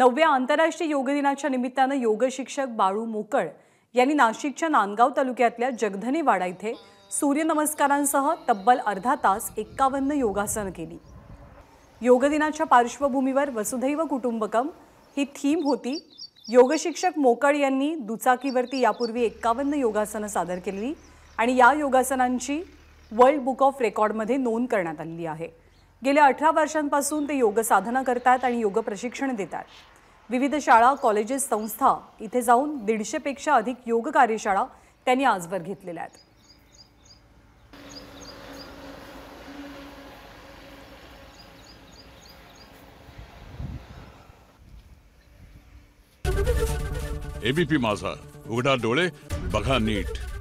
नवव्या आंतरराष्ट्रीय योग दिनाच्या निमित्तानं योग शिक्षक बाळू मोकळ यांनी नाशिकच्या नांदगाव तालुक्यातल्या जगधनेवाडा इथे सूर्यनमस्कारांसह तब्बल अर्धा तास एक्कावन्न योगासनं केली योग दिनाच्या पार्श्वभूमीवर वसुधैव कुटुंबकम ही थीम होती योगशिक्षक मोकळ यांनी दुचाकीवरती यापूर्वी एक्कावन्न योगासनं सादर केली आणि या योगासनांची वर्ल्ड बुक ऑफ रेकॉर्डमध्ये नोंद करण्यात आलेली आहे गेल्या अठरा वर्षांपासून ते योग साधना करतात आणि योग प्रशिक्षण देतात विविध शाळा कॉलेजेस संस्था इथे जाऊन पेक्षा अधिक योग कार्यशाळा त्यांनी आजवर घेतलेल्या आहेत एबीपी माझा उघडा डोळे बघा नीट